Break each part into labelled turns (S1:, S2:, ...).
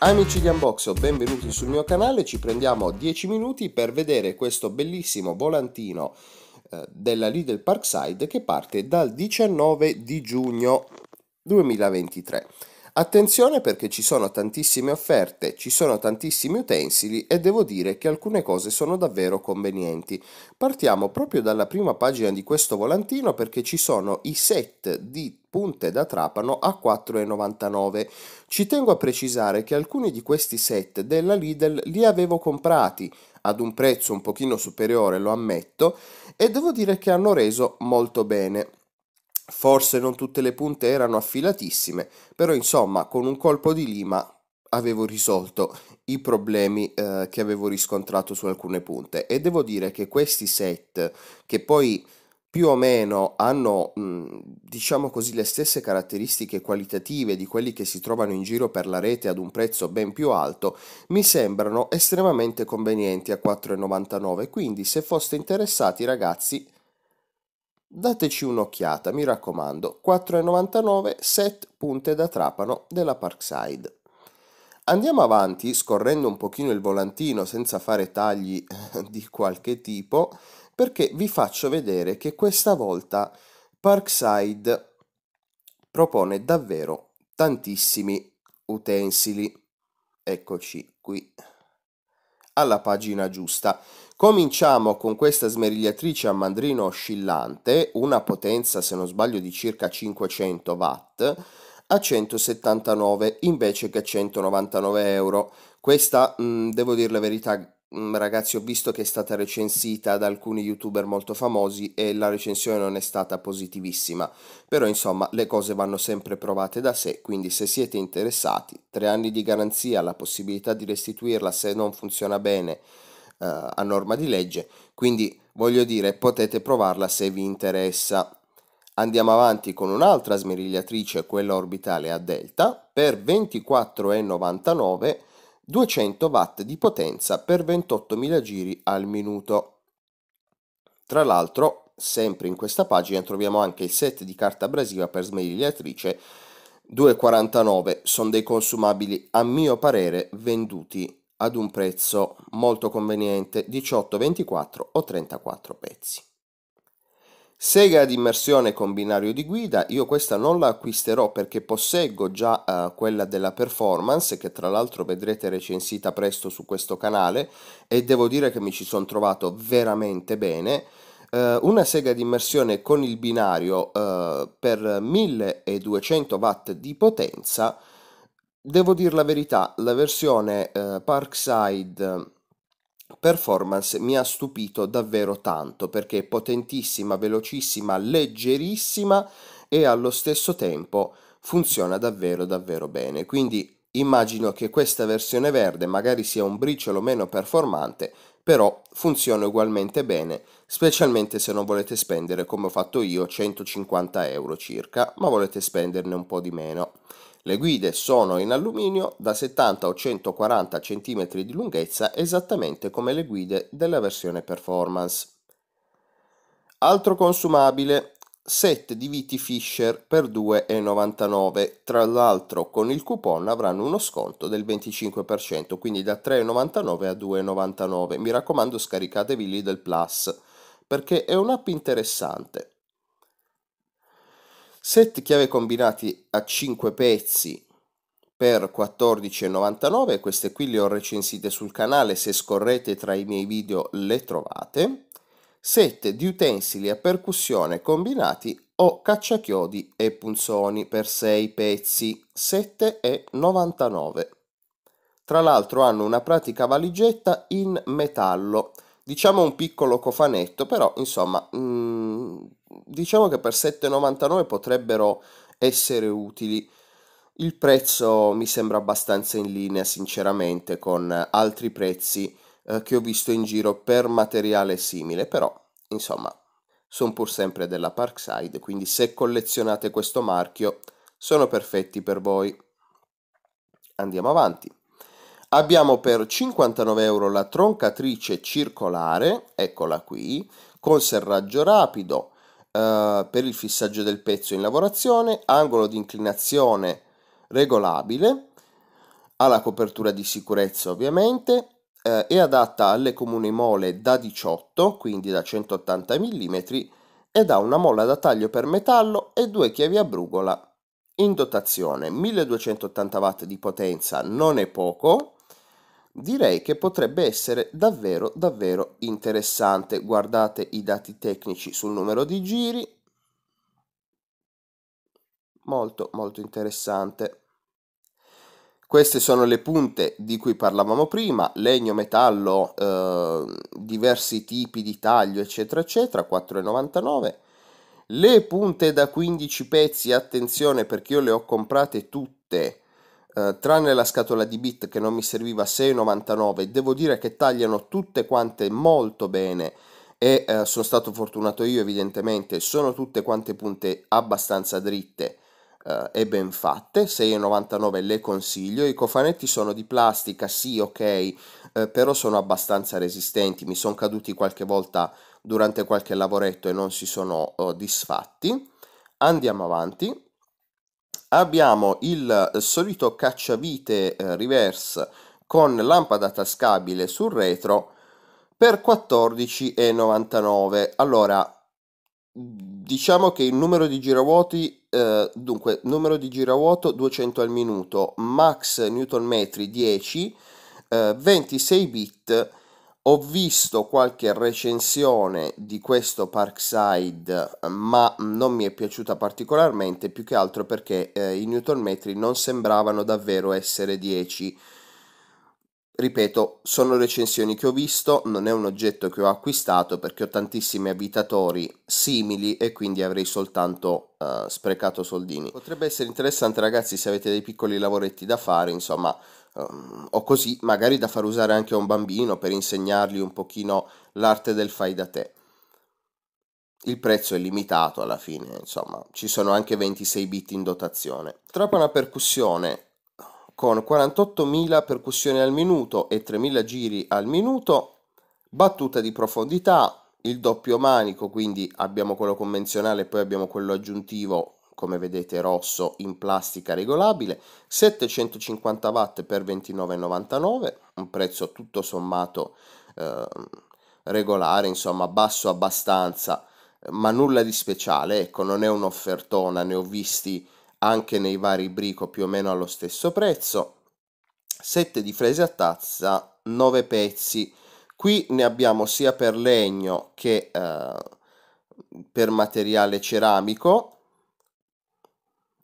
S1: Amici di Unboxo, benvenuti sul mio canale, ci prendiamo 10 minuti per vedere questo bellissimo volantino eh, della Lidl Parkside che parte dal 19 di giugno 2023. Attenzione perché ci sono tantissime offerte, ci sono tantissimi utensili e devo dire che alcune cose sono davvero convenienti. Partiamo proprio dalla prima pagina di questo volantino perché ci sono i set di punte da trapano a 4,99. Ci tengo a precisare che alcuni di questi set della Lidl li avevo comprati ad un prezzo un pochino superiore, lo ammetto, e devo dire che hanno reso molto bene. Forse non tutte le punte erano affilatissime, però insomma con un colpo di lima avevo risolto i problemi eh, che avevo riscontrato su alcune punte e devo dire che questi set che poi più o meno hanno mh, mm, diciamo così le stesse caratteristiche qualitative di quelli che si trovano in giro per la rete ad un prezzo ben più alto mi sembrano estremamente convenienti a 4,99 quindi se foste interessati ragazzi Dateci un'occhiata, mi raccomando, 4,99 set punte da trapano della Parkside. Andiamo avanti scorrendo un pochino il volantino senza fare tagli eh, di qualche tipo perché vi faccio vedere che questa volta Parkside propone davvero tantissimi utensili. Eccoci qui alla pagina giusta. Cominciamo con questa smerigliatrice a mandrino oscillante, una potenza se non sbaglio di circa 500 watt, a 179 invece che 199 euro. Questa, mh, mm, devo dire la verità, mh, mm, ragazzi, ho visto che è stata recensita da alcuni youtuber molto famosi e la recensione non è stata positivissima. Però insomma, le cose vanno sempre provate da sé, quindi se siete interessati, tre anni di garanzia, la possibilità di restituirla se non funziona bene eh, a norma di legge, quindi voglio dire potete provarla se vi interessa. Andiamo avanti con un'altra smerigliatrice, quella orbitale a delta, per 24,99 200 watt di potenza per 28.000 giri al minuto. Tra l'altro, sempre in questa pagina troviamo anche il set di carta abrasiva per smerigliatrice 249, sono dei consumabili a mio parere venduti ad un prezzo molto conveniente 18, 24 o 34 pezzi. Sega ad immersione con binario di guida, io questa non la acquisterò perché posseggo già eh, quella della performance che tra l'altro vedrete recensita presto su questo canale e devo dire che mi ci sono trovato veramente bene. Eh, una sega di immersione con il binario eh, per 1200 watt di potenza devo dire la verità, la versione eh, Parkside Performance mi ha stupito davvero tanto perché è potentissima, velocissima, leggerissima e allo stesso tempo funziona davvero davvero bene. Quindi immagino che questa versione verde magari sia un briciolo meno performante, però funziona ugualmente bene, specialmente se non volete spendere come ho fatto io 150 euro circa, ma volete spenderne un po' di meno. Le guide sono in alluminio da 70 o 140 cm di lunghezza esattamente come le guide della versione performance. Altro consumabile, set di viti Fisher per 2,99, tra l'altro con il coupon avranno uno sconto del 25%, quindi da 3,99 a 2,99. Mi raccomando scaricatevi Lidl Plus perché è un'app interessante. 7 chiavi combinati a 5 pezzi per 14,99 queste qui le ho recensite sul canale se scorrete tra i miei video le trovate 7 di utensili a percussione combinati o cacciachiodi e punzoni per 6 pezzi 7,99 tra l'altro hanno una pratica valigetta in metallo diciamo un piccolo cofanetto però insomma mh, mm, diciamo che per 7,99 potrebbero essere utili. Il prezzo mi sembra abbastanza in linea, sinceramente, con altri prezzi eh, che ho visto in giro per materiale simile, però, insomma, sono pur sempre della Parkside, quindi se collezionate questo marchio sono perfetti per voi. Andiamo avanti. Abbiamo per 59 euro la troncatrice circolare, eccola qui, con serraggio rapido, eh, per il fissaggio del pezzo in lavorazione, angolo di inclinazione regolabile, ha la copertura di sicurezza ovviamente, eh, è adatta alle comuni mole da 18, quindi da 180 mm, ed ha una molla da taglio per metallo e due chiavi a brugola in dotazione 1280 watt di potenza non è poco direi che potrebbe essere davvero davvero interessante. Guardate i dati tecnici sul numero di giri. Molto molto interessante. Queste sono le punte di cui parlavamo prima, legno, metallo, eh, diversi tipi di taglio, eccetera, eccetera, 4,99. Le punte da 15 pezzi, attenzione perché io le ho comprate tutte eh, tranne la scatola di bit che non mi serviva 6,99 devo dire che tagliano tutte quante molto bene e eh, sono stato fortunato io evidentemente sono tutte quante punte abbastanza dritte eh, e ben fatte 6,99 le consiglio i cofanetti sono di plastica sì ok eh, però sono abbastanza resistenti mi sono caduti qualche volta durante qualche lavoretto e non si sono oh, disfatti andiamo avanti Abbiamo il eh, solito cacciavite eh, reverse con lampada tascabile sul retro per 14,99. Allora, diciamo che il numero di giravuoti, eh, dunque, numero di giravuoto 200 al minuto, max newton metri 10, eh, 26 bit ho visto qualche recensione di questo Parkside, ma non mi è piaciuta particolarmente, più che altro perché eh, i newton metri non sembravano davvero essere 10. Ripeto, sono recensioni che ho visto, non è un oggetto che ho acquistato perché ho tantissimi abitatori simili e quindi avrei soltanto eh, sprecato soldini. Potrebbe essere interessante ragazzi se avete dei piccoli lavoretti da fare, insomma, Ehm, o così magari da far usare anche a un bambino per insegnargli un pochino l'arte del fai da te. Il prezzo è limitato alla fine, insomma, ci sono anche 26 bit in dotazione. Trapana percussione con 48.000 percussioni al minuto e 3.000 giri al minuto, battuta di profondità, il doppio manico, quindi abbiamo quello convenzionale e poi abbiamo quello aggiuntivo come vedete rosso in plastica regolabile, 750 watt per 29,99, un prezzo tutto sommato eh, regolare, insomma basso abbastanza, ma nulla di speciale, ecco non è un'offertona, ne ho visti anche nei vari brico più o meno allo stesso prezzo, 7 di frese a tazza, 9 pezzi, qui ne abbiamo sia per legno che eh, per materiale ceramico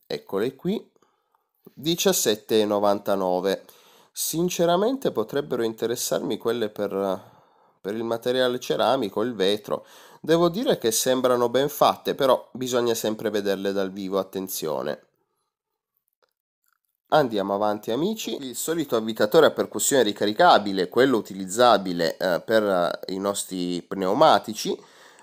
S1: eccole qui, 17,99. Sinceramente potrebbero interessarmi quelle per, per il materiale ceramico, il vetro. Devo dire che sembrano ben fatte, però bisogna sempre vederle dal vivo, attenzione. Andiamo avanti amici, il solito avvitatore a percussione ricaricabile, quello utilizzabile eh, per i nostri pneumatici,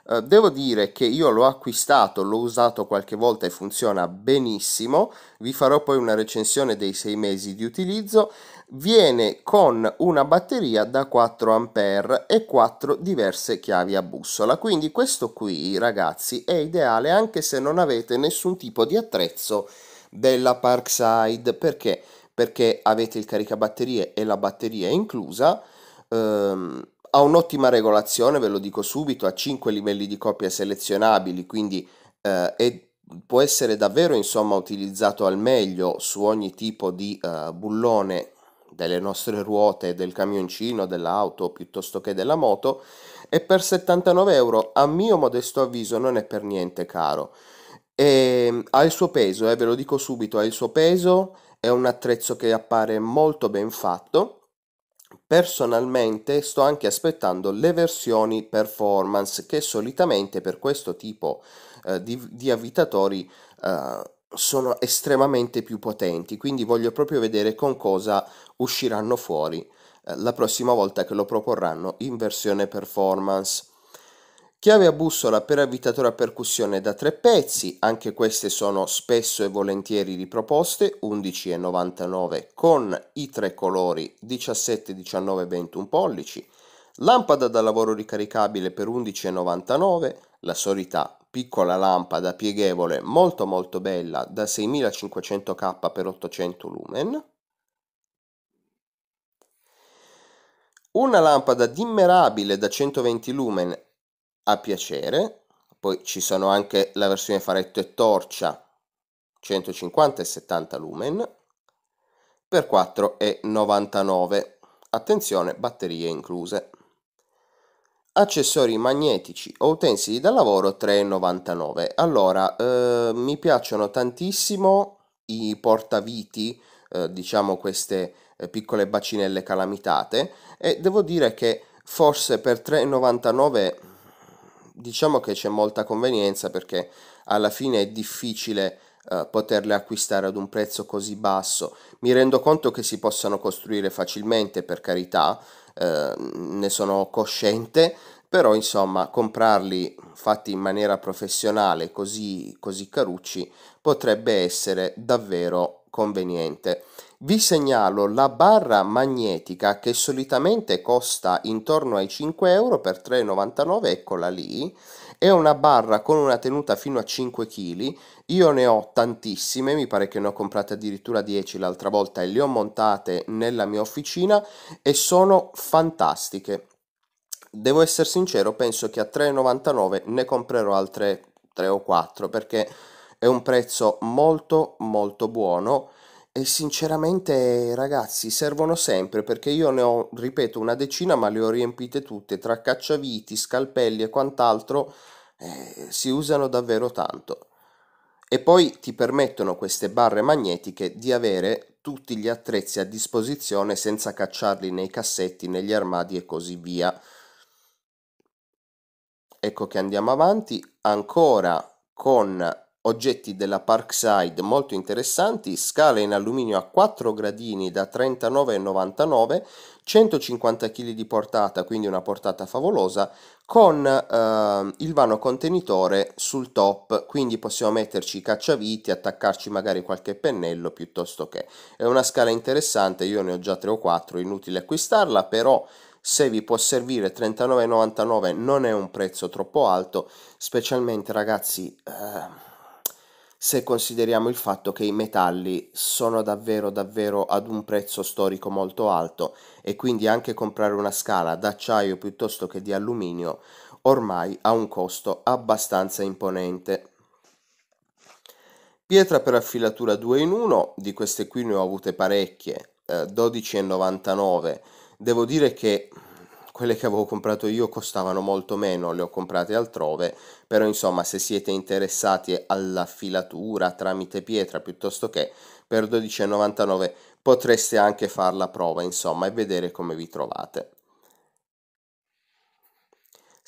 S1: eh, devo dire che io l'ho acquistato, l'ho usato qualche volta e funziona benissimo, vi farò poi una recensione dei sei mesi di utilizzo, viene con una batteria da 4A e 4 diverse chiavi a bussola, quindi questo qui ragazzi è ideale anche se non avete nessun tipo di attrezzo della Parkside, perché? Perché avete il caricabatterie e la batteria è inclusa, ehm, ha un'ottima regolazione, ve lo dico subito, ha 5 livelli di coppia selezionabili, quindi eh, è, può essere davvero insomma, utilizzato al meglio su ogni tipo di eh, bullone delle nostre ruote, del camioncino, dell'auto piuttosto che della moto e per 79 euro a mio modesto avviso non è per niente caro. E, ehm, ha il suo peso, eh, ve lo dico subito, ha il suo peso, è un attrezzo che appare molto ben fatto Personalmente sto anche aspettando le versioni performance che solitamente per questo tipo eh, di, di, avvitatori eh, sono estremamente più potenti, quindi voglio proprio vedere con cosa usciranno fuori eh, la prossima volta che lo proporranno in versione performance. Chiave a bussola per avvitatore a percussione da tre pezzi, anche queste sono spesso e volentieri riproposte, 11,99 con i tre colori 17, 19 21 pollici. Lampada da lavoro ricaricabile per 11,99, la solita piccola lampada pieghevole molto molto bella da 6500K per 800 lumen. Una lampada dimmerabile da 120 lumen a piacere, poi ci sono anche la versione faretto e torcia 150 e 70 lumen per 4,99. Attenzione, batterie incluse. Accessori magnetici o utensili da lavoro 3,99. Allora, eh, mi piacciono tantissimo i portaviti, eh, diciamo queste eh, piccole bacinelle calamitate e devo dire che forse per 3,99 diciamo che c'è molta convenienza perché alla fine è difficile eh, poterle acquistare ad un prezzo così basso. Mi rendo conto che si possano costruire facilmente, per carità, eh, ne sono cosciente, però insomma comprarli fatti in maniera professionale così, così carucci potrebbe essere davvero conveniente. Vi segnalo la barra magnetica che solitamente costa intorno ai 5 euro per 3,99, eccola lì, è una barra con una tenuta fino a 5 kg, io ne ho tantissime, mi pare che ne ho comprate addirittura 10 l'altra volta e le ho montate nella mia officina e sono fantastiche. Devo essere sincero, penso che a 3,99 ne comprerò altre 3 o 4 perché è un prezzo molto molto buono e sinceramente, ragazzi, servono sempre perché io ne ho, ripeto, una decina, ma le ho riempite tutte tra cacciaviti, scalpelli e quant'altro. Eh, si usano davvero tanto. E poi ti permettono queste barre magnetiche di avere tutti gli attrezzi a disposizione senza cacciarli nei cassetti, negli armadi e così via. Ecco che andiamo avanti ancora con oggetti della Parkside molto interessanti, scale in alluminio a 4 gradini da 39,99, 150 kg di portata, quindi una portata favolosa, con eh, il vano contenitore sul top, quindi possiamo metterci i cacciaviti, attaccarci magari qualche pennello piuttosto che. È una scala interessante, io ne ho già 3 o 4, inutile acquistarla, però se vi può servire 39,99 non è un prezzo troppo alto, specialmente ragazzi... Eh se consideriamo il fatto che i metalli sono davvero davvero ad un prezzo storico molto alto e quindi anche comprare una scala d'acciaio piuttosto che di alluminio ormai ha un costo abbastanza imponente. Pietra per affilatura 2 in 1, di queste qui ne ho avute parecchie, eh, 12,99. Devo dire che quelle che avevo comprato io costavano molto meno, le ho comprate altrove, però insomma se siete interessati alla filatura tramite pietra piuttosto che per 12,99 potreste anche far la prova insomma e vedere come vi trovate.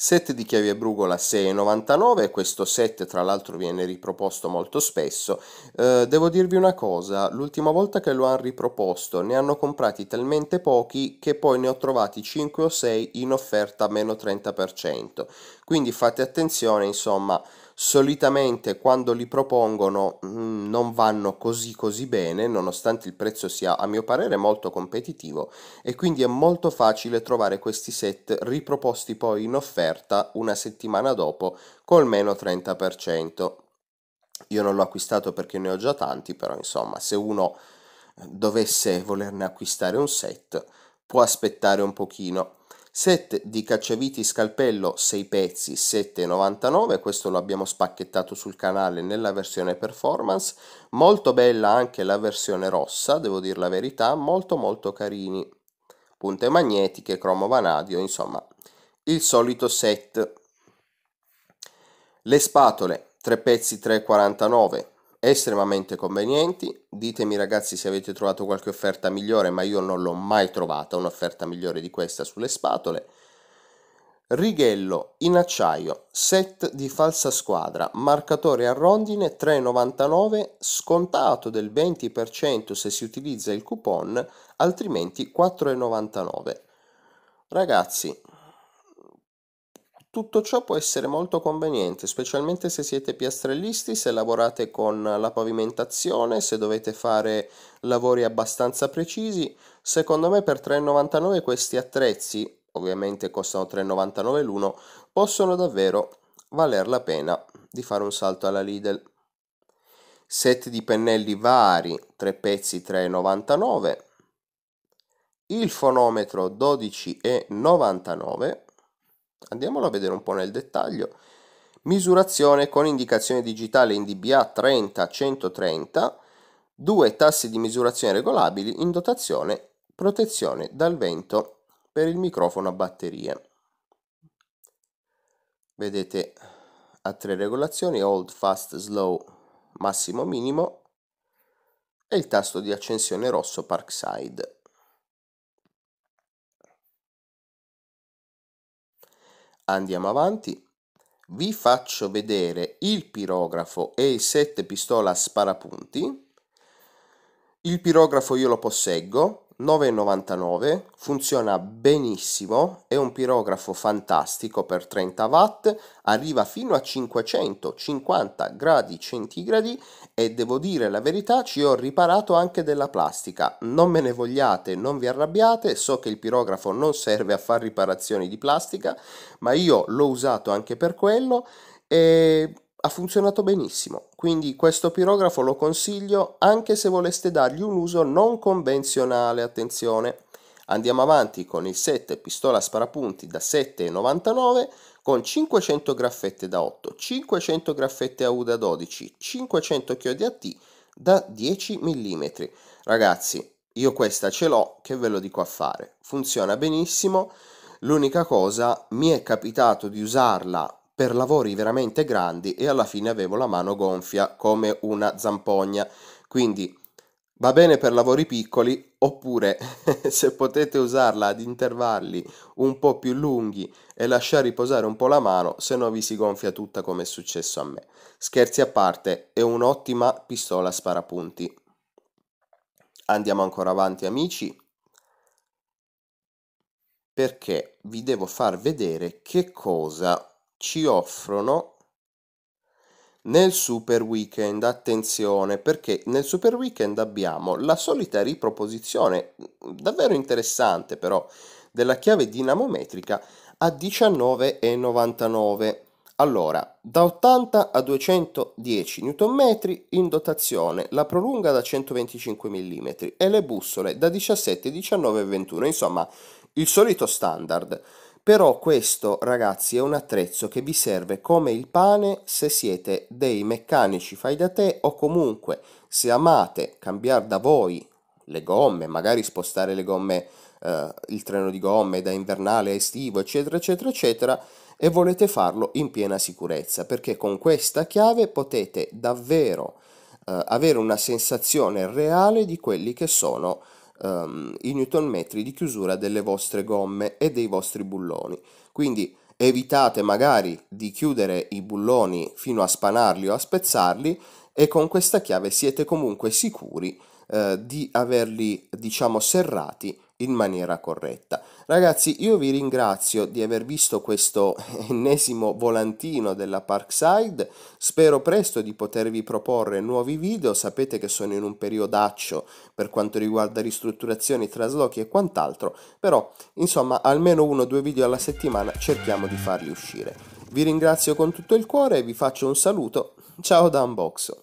S1: Set di chiavi a brugola 6,99 questo set tra l'altro viene riproposto molto spesso. Eh, devo dirvi una cosa, l'ultima volta che lo hanno riproposto ne hanno comprati talmente pochi che poi ne ho trovati 5 o 6 in offerta meno 30%. Quindi fate attenzione, insomma, solitamente quando li propongono mm, non vanno così così bene nonostante il prezzo sia a mio parere molto competitivo e quindi è molto facile trovare questi set riproposti poi in offerta una settimana dopo col meno 30%. Io non l'ho acquistato perché ne ho già tanti, però insomma, se uno eh, dovesse volerne acquistare un set, può aspettare un pochino set di cacciaviti scalpello 6 pezzi 7,99 questo lo abbiamo spacchettato sul canale nella versione performance molto bella anche la versione rossa devo dire la verità molto molto carini punte magnetiche cromo vanadio insomma il solito set le spatole 3 pezzi 3,49 estremamente convenienti. Ditemi ragazzi se avete trovato qualche offerta migliore, ma io non l'ho mai trovata un'offerta migliore di questa sulle spatole. Righello in acciaio, set di falsa squadra, marcatore a rondine 3,99, scontato del 20% se si utilizza il coupon, altrimenti 4,99. Ragazzi, tutto ciò può essere molto conveniente, specialmente se siete piastrellisti, se lavorate con la pavimentazione, se dovete fare lavori abbastanza precisi. Secondo me per 3,99 questi attrezzi, ovviamente costano 3,99 l'uno, possono davvero valer la pena di fare un salto alla Lidl. Set di pennelli vari, 3 pezzi 3,99. Il fonometro 12,99 Andiamolo a vedere un po' nel dettaglio. Misurazione con indicazione digitale in DBA 30-130, due tassi di misurazione regolabili in dotazione, protezione dal vento per il microfono a batteria. Vedete a tre regolazioni, hold, fast, slow, massimo, minimo e il tasto di accensione rosso parkside. andiamo avanti vi faccio vedere il pirografo e il 7 pistola sparapunti il pirografo io lo posseggo 9,99, funziona benissimo, è un pirografo fantastico per 30 watt, arriva fino a 550 gradi centigradi e devo dire la verità ci ho riparato anche della plastica. Non me ne vogliate, non vi arrabbiate, so che il pirografo non serve a fare riparazioni di plastica, ma io l'ho usato anche per quello e ha funzionato benissimo. Quindi questo pirografo lo consiglio anche se voleste dargli un uso non convenzionale, attenzione. Andiamo avanti con il 7 pistola sparapunti da 7,99 con 500 graffette da 8, 500 graffette AU da 12, 500 chiodi AT da 10 mm. Ragazzi, io questa ce l'ho che ve lo dico a fare. Funziona benissimo. L'unica cosa, mi è capitato di usarla per lavori veramente grandi e alla fine avevo la mano gonfia come una zampogna. Quindi va bene per lavori piccoli oppure se potete usarla ad intervalli un po' più lunghi e lasciare riposare un po' la mano, se no vi si gonfia tutta come è successo a me. Scherzi a parte, è un'ottima pistola sparapunti. Andiamo ancora avanti amici perché vi devo far vedere che cosa ci offrono nel super weekend attenzione perché nel super weekend abbiamo la solita riproposizione mm, davvero interessante però della chiave dinamometrica a 19,99 allora da 80 a 210 Nm in dotazione la prolunga da 125 mm e le bussole da 17 19 21 insomma il solito standard però questo, ragazzi, è un attrezzo che vi serve come il pane se siete dei meccanici fai da te o comunque se amate cambiare da voi le gomme, magari spostare le gomme, eh, il treno di gomme da invernale a estivo, eccetera, eccetera, eccetera, e volete farlo in piena sicurezza, perché con questa chiave potete davvero eh, avere una sensazione reale di quelli che sono um, i newton metri di chiusura delle vostre gomme e dei vostri bulloni. Quindi evitate magari di chiudere i bulloni fino a spanarli o a spezzarli e con questa chiave siete comunque sicuri eh, di averli diciamo serrati in maniera corretta. Ragazzi, io vi ringrazio di aver visto questo ennesimo volantino della Parkside. Spero presto di potervi proporre nuovi video. Sapete che sono in un periodaccio per quanto riguarda ristrutturazioni, traslochi e quant'altro, però insomma, almeno uno o due video alla settimana cerchiamo di farli uscire. Vi ringrazio con tutto il cuore e vi faccio un saluto. Ciao da Unboxo.